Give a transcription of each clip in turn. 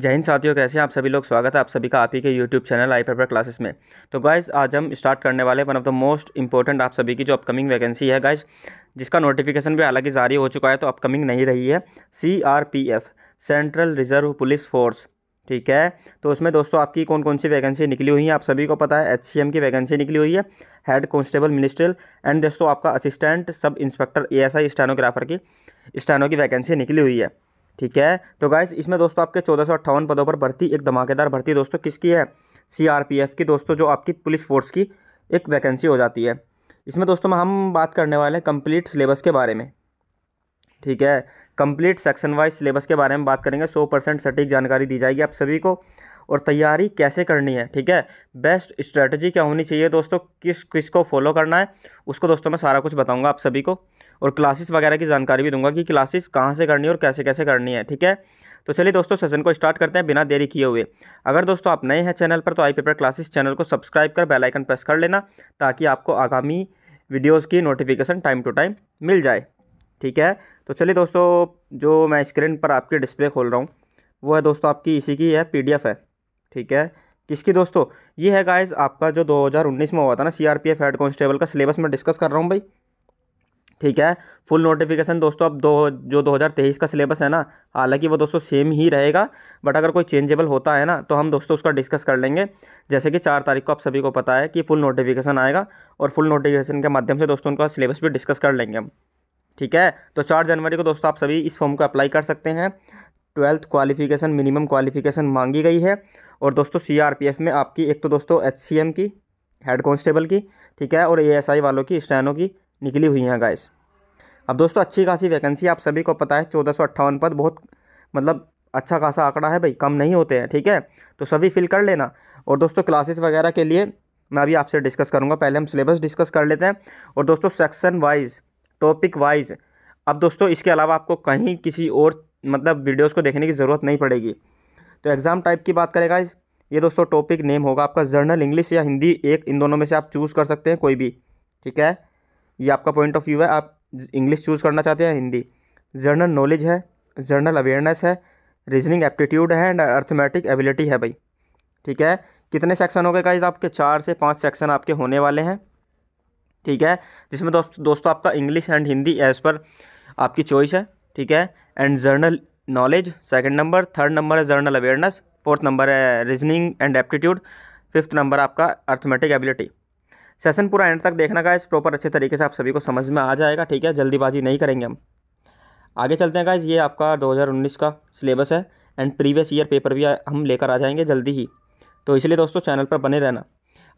जय हिंद साथियों कैसे हैं आप सभी लोग स्वागत है आप सभी का आप ही के YouTube channel I paper classes में तो गाइज आज हम स्टार्ट करने वाले one of the most important आप सभी की जो अपकमिंग वैकेंसी है गाइज जिसका नोटिफिकेशन भी हालांकि जारी हो चुका है तो अपकमिंग नहीं रही है C R P F central reserve police force ठीक है तो उसमें दोस्तों आपकी कौन कौन सी वैकेंसी निकली हुई है आप सभी को पता है एच सी एम की वैकेंसी निकली हुई है हेड कॉन्स्टेबल मिनिस्ट्रियल एंड दोस्तों आपका assistant sub inspector A S I stenographer की स्टेनो की वैकेंसी निकली हुई है ठीक है तो गाइस इसमें दोस्तों आपके चौदह पदों पर भर्ती एक धमाकेदार भर्ती दोस्तों किसकी है सी की दोस्तों जो आपकी पुलिस फोर्स की एक वैकेंसी हो जाती है इसमें दोस्तों हम बात करने वाले हैं कम्प्लीट सिलेबस के बारे में ठीक है कंप्लीट सेक्शन वाइज सिलेबस के बारे में बात करेंगे सौ परसेंट सटीक जानकारी दी जाएगी आप सभी को और तैयारी कैसे करनी है ठीक है बेस्ट स्ट्रेटजी क्या होनी चाहिए दोस्तों किस किस को फॉलो करना है उसको दोस्तों मैं सारा कुछ बताऊंगा आप सभी को और क्लासेस वगैरह की जानकारी भी दूंगा कि क्लासेस कहाँ से करनी है और कैसे कैसे करनी है ठीक है तो चलिए दोस्तों सेशन को स्टार्ट करते हैं बिना देरी किए हुए अगर दोस्तों आप नए हैं चैनल पर तो आई पेपर क्लासेस चैनल को सब्सक्राइब कर बेल आइकन प्रेस कर लेना ताकि आपको आगामी वीडियोस की नोटिफिकेशन टाइम टू टाइम मिल जाए ठीक है तो चलिए दोस्तों जो मैं स्क्रीन पर आपकी डिस्प्ले खोल रहा हूँ वो है दोस्तों आपकी इसी की है पी है ठीक है किसकी दोस्तों ये है गाइज आपका जो 2019 में हुआ था ना सीआरपीएफ हेड कॉन्स्टेबल का सिलेबस मैं डिस्कस कर रहा हूँ भाई ठीक है फुल नोटिफिकेशन दोस्तों अब दो जो 2023 का सिलेबस है ना हालांकि वो दोस्तों सेम ही रहेगा बट अगर कोई चेंजेबल होता है ना तो हम दोस्तों उसका डिस्कस कर लेंगे जैसे कि चार तारीख को आप सभी को पता है कि फुल नोटिफिकेशन आएगा और फुल नोटिफिकेशन के माध्यम से दोस्तों उनका सिलेबस भी डिस्कस कर लेंगे हम ठीक है तो चार जनवरी को दोस्तों आप सभी इस फॉर्म को अप्लाई कर सकते हैं ट्वेल्थ क्वालिफिकेशन मिनिमम क्वालिफिकेशन मांगी गई है और दोस्तों सी में आपकी एक तो दोस्तों एच की हेड कॉन्स्टेबल की ठीक है और ए वालों की स्टैनो की निकली हुई हैं गाइस अब दोस्तों अच्छी खासी वैकेंसी आप सभी को पता है चौदह सौ अट्ठावन पद बहुत मतलब अच्छा खासा आंकड़ा है भाई कम नहीं होते हैं ठीक है तो सभी फिल कर लेना और दोस्तों क्लासेस वगैरह के लिए मैं अभी आपसे डिस्कस करूँगा पहले हम सिलेबस डिस्कस कर लेते हैं और दोस्तों सेक्शन वाइज टॉपिक वाइज अब दोस्तों इसके अलावा आपको कहीं किसी और मतलब वीडियोज़ को देखने की ज़रूरत नहीं पड़ेगी तो एग्ज़ाम टाइप की बात करेगा इस ये दोस्तों टॉपिक नेम होगा आपका जर्नल इंग्लिश या हिंदी एक इन दोनों में से आप चूज़ कर सकते हैं कोई भी ठीक है ये आपका पॉइंट ऑफ व्यू है आप इंग्लिश चूज़ करना चाहते हैं हिंदी जर्नल नॉलेज है जर्नल अवेयरनेस है रीजनिंग एप्टीट्यूड है एंड अर्थमेटिक एबिलिटी है भाई ठीक है कितने सेक्शन हो गए गाइज आपके चार से पाँच सेक्शन आपके होने वाले हैं ठीक है जिसमें दो, दोस्तों आपका English and Hindi as per आपकी चॉइस है ठीक है and general knowledge second number third number है जर्नल अवेयरनेस फोर्थ नंबर है reasoning and aptitude fifth number आपका अर्थमेटिक एबिलिटी सेशन पूरा एंड तक देखना का इस प्रॉपर अच्छे तरीके से आप सभी को समझ में आ जाएगा ठीक है जल्दीबाजी नहीं करेंगे हम आगे चलते हैं गाइज ये आपका 2019 का सिलेबस है एंड प्रीवियस ईयर पेपर भी हम लेकर आ जाएंगे जल्दी ही तो इसलिए दोस्तों चैनल पर बने रहना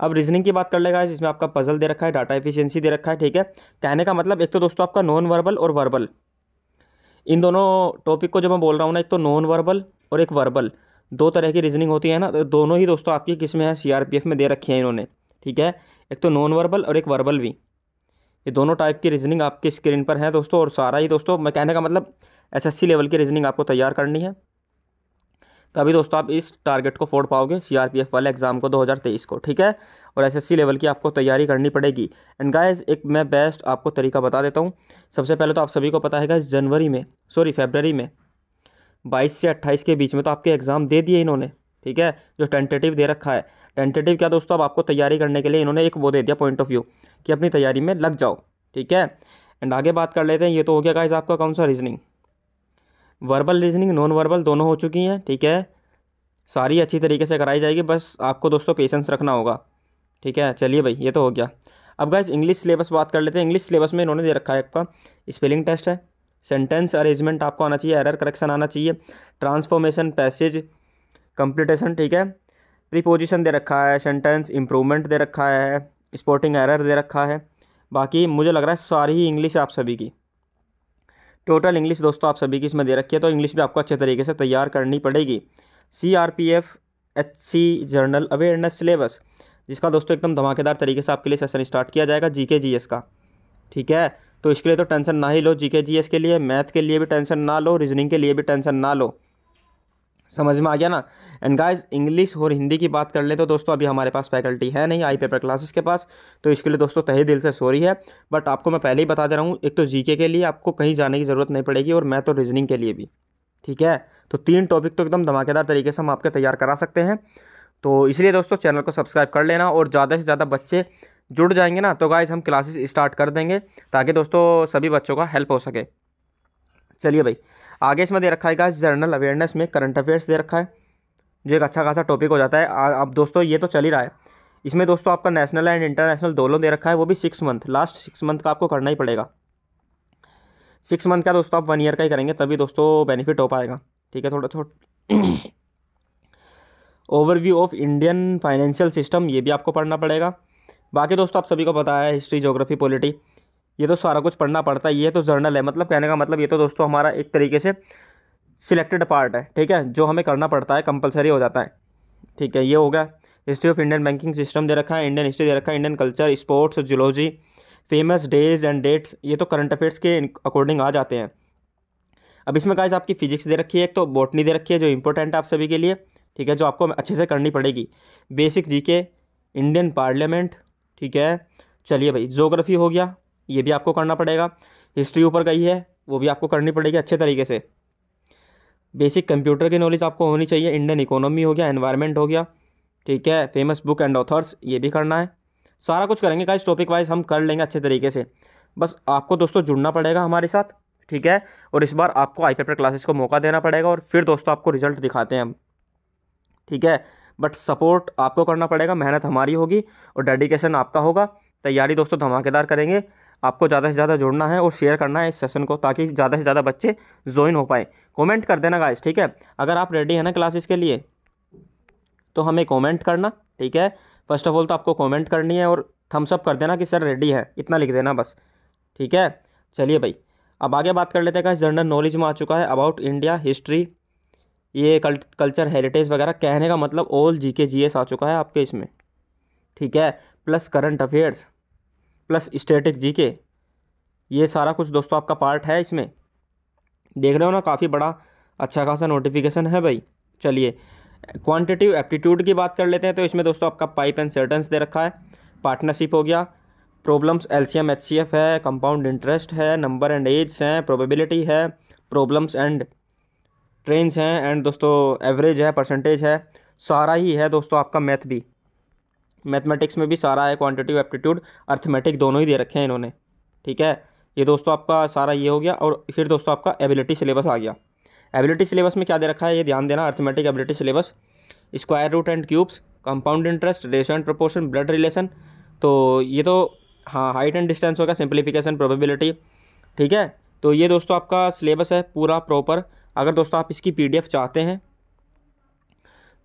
अब रीजनिंग की बात कर लेगा इसमें आपका पजल दे रखा है डाटा एफिशिएंसी दे रखा है ठीक है कहने का मतलब एक तो दोस्तों आपका नॉन वर्बल और वर्बल इन दोनों टॉपिक को जब मैं बोल रहा हूँ ना एक तो नॉन वर्बल और एक वर्बल दो तरह की रीजनिंग होती है ना तो दोनों ही दोस्तों आपकी किस में है सी में दे रखी है इन्होंने ठीक है एक तो नॉन वर्बल और एक वर्बल भी ये दोनों टाइप की रीजनिंग आपकी स्क्रीन पर है दोस्तों और सारा ही दोस्तों मैं कहने का मतलब एसएससी लेवल की रीजनिंग आपको तैयार करनी है तभी दोस्तों आप इस टारगेट को फोड़ पाओगे सीआरपीएफ वाले एग्जाम को 2023 को ठीक है और एसएससी लेवल की आपको तैयारी करनी पड़ेगी एंड गाइस एक मैं बेस्ट आपको तरीका बता देता हूँ सबसे पहले तो आप सभी को पता है इस जनवरी में सॉरी फेबररी में बाईस से अट्ठाईस के बीच में तो आपके एग्ज़ाम दे दिए इन्होंने ठीक है जो टेंटेटिव दे रखा है टेंटेटिव क्या दोस्तों अब आपको तैयारी करने के लिए इन्होंने एक वो दे दिया पॉइंट ऑफ व्यू कि अपनी तैयारी में लग जाओ ठीक है एंड आगे बात कर लेते हैं ये तो हो गया गाइज आपका कौन सा reasoning verbal reasoning non verbal दोनों हो चुकी हैं ठीक है सारी अच्छी तरीके से कराई जाएगी बस आपको दोस्तों पेशेंस रखना होगा ठीक है चलिए भाई ये तो हो गया अब गाइज इंग्लिश सिलेबस बात कर लेते हैं इंग्लिश सिलेबस में इन्होंने दे रखा है आपका स्पेलिंग टेस्ट है सेंटेंस अरेंजमेंट आपको आना चाहिए एरर करेक्शन आना चाहिए ट्रांसफॉर्मेशन पैसेज कंप्लीटेशन ठीक है प्रीपोजिशन दे रखा है सेंटेंस इम्प्रूवमेंट दे रखा है स्पोर्टिंग एरर दे रखा है बाकी मुझे लग रहा है सारी ही इंग्लिश आप सभी की टोटल इंग्लिश दोस्तों आप सभी की इसमें दे रखी है तो इंग्लिश भी आपको अच्छे तरीके से तैयार करनी पड़ेगी C R P F H C general awareness syllabus जिसका दोस्तों एकदम धमाकेदार तरीके से आपके लिए सेशन स्टार्ट किया जाएगा जी के जी एस का ठीक है तो इसके लिए तो टेंशन ना ही लो जी के जी एस के लिए मैथ के लिए भी टेंशन ना लो रीजनिंग के लिए भी टेंशन ना लो समझ में आ गया ना एंड गाइज इंग्लिश और हिंदी की बात कर ले तो दोस्तों अभी हमारे पास फैकल्टी है नहीं आई पेपर क्लासेस के पास तो इसके लिए दोस्तों तहे दिल से सॉरी है बट आपको मैं पहले ही बता दे रहा हूँ एक तो जीके के लिए आपको कहीं जाने की ज़रूरत नहीं पड़ेगी और मैथ और रीजनिंग के लिए भी ठीक है तो तीन टॉपिक तो एकदम धमाकेदार तरीके से हम आपके तैयार करा सकते हैं तो इसलिए दोस्तों चैनल को सब्सक्राइब कर लेना और ज़्यादा से ज़्यादा बच्चे जुड़ जाएंगे ना तो गाइज़ हम क्लासेस स्टार्ट कर देंगे ताकि दोस्तों सभी बच्चों का हेल्प हो सके चलिए भाई आगे इसमें दे रखा है जर्नल जनरल अवेयरनेस में करंट अफेयर्स दे रखा है जो एक अच्छा खासा टॉपिक हो जाता है अब दोस्तों ये तो चल ही रहा है इसमें दोस्तों आपका नेशनल एंड इंटरनेशनल दोनों दे रखा है वो भी six month last six month का आपको करना ही पड़ेगा सिक्स मंथ का दोस्तों आप वन ईयर का ही करेंगे तभी दोस्तों बेनिफिट हो पाएगा ठीक है थोड़ा छोट overview of Indian financial system ये भी आपको पढ़ना पड़ेगा बाकी दोस्तों आप सभी को पता है हिस्ट्री जोग्राफी पॉलिटी ये तो सारा कुछ पढ़ना पड़ता है ये तो जर्नल है मतलब कहने का मतलब ये तो दोस्तों हमारा एक तरीके से सिलेक्टेड पार्ट है ठीक है जो हमें करना पड़ता है कंपलसरी हो जाता है ठीक है ये हो गया history of Indian banking system दे रखा है इंडियन हिस्ट्री दे रखा है Indian culture sports geology famous days and dates ये तो करंट अफेयर्स के अकॉर्डिंग आ जाते हैं अब इसमें गाइज आपकी फिजिक्स दे रखी है एक तो बॉटनी दे रखी है जो इंपॉर्टेंट है आप सभी के लिए ठीक है जो आपको अच्छे से करनी पड़ेगी बेसिक जी इंडियन पार्लियामेंट ठीक है चलिए भाई जोग्राफी हो गया ये भी आपको करना पड़ेगा हिस्ट्री ऊपर गई है वो भी आपको करनी पड़ेगी अच्छे तरीके से बेसिक कंप्यूटर की नॉलेज आपको होनी चाहिए इंडियन इकोनॉमी हो गया एनवायरनमेंट हो गया ठीक है फेमस बुक एंड ऑथर्स ये भी करना है सारा कुछ करेंगे का टॉपिक वाइज हम कर लेंगे अच्छे तरीके से बस आपको दोस्तों जुड़ना पड़ेगा हमारे साथ ठीक है और इस बार आपको आई पेपर क्लासेस को मौका देना पड़ेगा और फिर दोस्तों आपको रिजल्ट दिखाते हैं हम ठीक है बट सपोर्ट आपको करना पड़ेगा मेहनत हमारी होगी और डेडिकेशन आपका होगा तैयारी दोस्तों धमाकेदार करेंगे आपको ज़्यादा से ज़्यादा जुड़ना है और शेयर करना है इस सेशन को ताकि ज़्यादा से ज़्यादा बच्चे ज्वाइन हो पाए कमेंट कर देना गाइस ठीक है अगर आप रेडी है ना क्लासेस के लिए तो हमें कमेंट करना ठीक है फर्स्ट ऑफ ऑल तो आपको कमेंट करनी है और थम्सअप कर देना कि सर रेडी है इतना लिख देना बस ठीक है चलिए भाई अब आगे बात कर लेते हैं जनरल नॉलेज में आ चुका है अबाउट इंडिया हिस्ट्री ये कल, कल्चर हेरिटेज वगैरह कहने का मतलब ऑल जी के जी एस आ चुका है आपके इसमें ठीक है plus current affairs plus static G K ये सारा कुछ दोस्तों आपका पार्ट है इसमें देख रहे हो ना काफ़ी बड़ा अच्छा खासा नोटिफिकेशन है भाई चलिए क्वांटिटिव एप्टीट्यूड की बात कर लेते हैं तो इसमें दोस्तों आपका पाइप एंड सर्टन्स दे रखा है पार्टनरशिप हो गया प्रॉब्लम्स एलसीएम एचसीएफ है कंपाउंड इंटरेस्ट है नंबर एंड एज हैं प्रोबेबिलिटी है प्रॉब्लम्स एंड ट्रेंस हैं एंड दोस्तों एवरेज है परसेंटेज है सारा ही है दोस्तों आपका मैथ भी मैथमेटिक्स में भी सारा है क्वांटिटिव एप्टीट्यूड अर्थमेटिक दोनों ही दे रखे हैं इन्होंने ठीक है ये दोस्तों आपका सारा ये हो गया और फिर दोस्तों आपका एबिलिटी सिलेबस आ गया एबिलिटी सिलेबस में क्या दे रखा है ये ध्यान देना arithmetic ability syllabus square root and cubes compound interest ratio and proportion blood relation तो ये तो हाँ हाइट एंड डिस्टेंस हो गया सिंप्लीफिकेशन प्रोबेबिलिटी ठीक है तो ये दोस्तों आपका सिलेबस है पूरा प्रॉपर अगर दोस्तों आप इसकी पीडीएफ चाहते हैं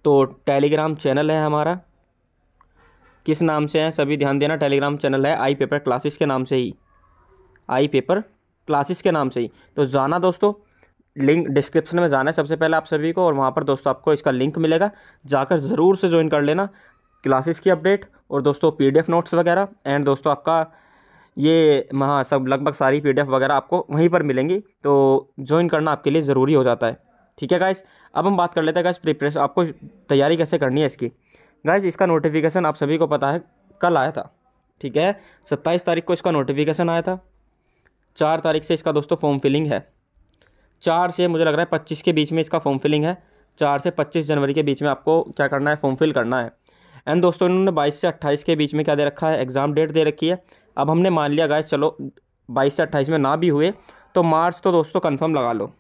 तो टेलीग्राम चैनल है हमारा किस नाम से हैं सभी ध्यान देना टेलीग्राम चैनल है आई पेपर क्लासेस के नाम से ही आई पेपर क्लासेस के नाम से ही तो जाना दोस्तों लिंक डिस्क्रिप्शन में जाना है सबसे पहले आप सभी को और वहाँ पर दोस्तों आपको इसका लिंक मिलेगा जाकर ज़रूर से ज्वाइन कर लेना क्लासेस की अपडेट और दोस्तों पी नोट्स वगैरह एंड दोस्तों आपका ये वहाँ सब लगभग सारी पी वगैरह आपको वहीं पर मिलेंगी तो ज्वाइन करना आपके लिए ज़रूरी हो जाता है ठीक है गाइस अब हम बात कर लेते हैं गाइस प्रिपरेशन आपको तैयारी कैसे करनी है इसकी गाइज इसका नोटिफिकेशन आप सभी को पता है कल आया था ठीक है सत्ताईस तारीख को इसका नोटिफिकेशन आया था चार तारीख से इसका दोस्तों फॉर्म फिलिंग है चार से मुझे लग रहा है पच्चीस के बीच में इसका फॉर्म फिलिंग है चार से पच्चीस जनवरी के बीच में आपको क्या करना है फॉर्म फिल करना है एंड दोस्तों इन्होंने बाईस से अट्ठाईस के बीच में क्या दे रखा है एग्ज़ाम डेट दे रखी है अब हमने मान लिया गाइज चलो बाईस से अट्ठाईस में ना भी हुए तो मार्च तो दोस्तों कन्फर्म लगा लो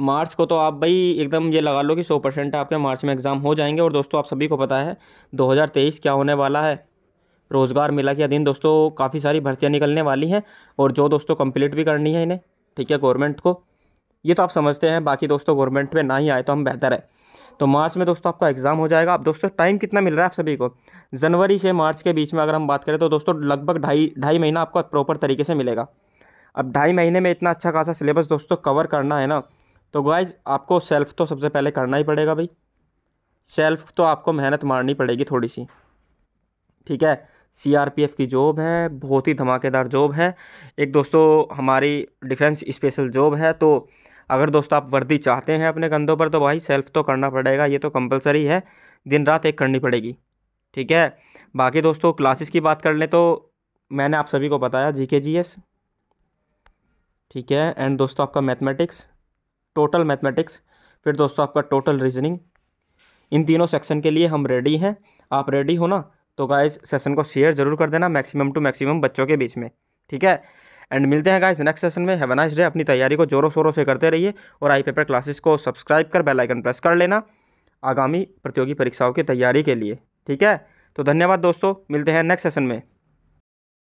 मार्च को तो आप भाई एकदम ये लगा लो कि सौ परसेंट आपके मार्च में एग्ज़ाम हो जाएंगे और दोस्तों आप सभी को पता है 2023 क्या होने वाला है रोज़गार मिला के अधीन दोस्तों काफ़ी सारी भर्तियाँ निकलने वाली हैं और जो दोस्तों कंप्लीट भी करनी है इन्हें ठीक है गवर्नमेंट को ये तो आप समझते हैं बाकी दोस्तों गवर्नमेंट में ना ही आए तो हम बेहतर है तो मार्च में दोस्तों आपका एग्ज़ाम हो जाएगा अब दोस्तों टाइम कितना मिल रहा है आप सभी को जनवरी से मार्च के बीच में अगर हम बात करें तो दोस्तों लगभग ढाई ढाई महीना आपको प्रॉपर तरीके से मिलेगा अब ढाई महीने में इतना अच्छा खासा सिलेबस दोस्तों कवर करना है ना तो गाइज़ आपको सेल्फ़ तो सबसे पहले करना ही पड़ेगा भाई सेल्फ़ तो आपको मेहनत मारनी पड़ेगी थोड़ी सी ठीक है सीआरपीएफ की जॉब है बहुत ही धमाकेदार जॉब है एक दोस्तों हमारी डिफेंस स्पेशल जॉब है तो अगर दोस्तों आप वर्दी चाहते हैं अपने कंधों पर तो भाई सेल्फ़ तो करना पड़ेगा ये तो कंपलसरी है दिन रात एक करनी पड़ेगी ठीक है बाकी दोस्तों क्लासेस की बात कर लें तो मैंने आप सभी को बताया जी के जी एस ठीक है एंड दोस्तों आपका मैथमेटिक्स टोटल मैथमेटिक्स फिर दोस्तों आपका टोटल रीजनिंग इन तीनों सेक्शन के लिए हम रेडी हैं आप रेडी हो ना तो गाइज सेशन को शेयर जरूर कर देना मैक्सिमम टू मैक्सिमम बच्चों के बीच में ठीक है एंड मिलते हैं गाइज नेक्स्ट सेशन में हैव नाइस डे अपनी तैयारी को जोरों शोरों से करते रहिए और आई पेपर क्लासेस को सब्सक्राइब कर बेल आइकन प्रेस कर लेना आगामी प्रतियोगी परीक्षाओं की तैयारी के लिए ठीक है तो धन्यवाद दोस्तों मिलते हैं नेक्स्ट सेशन में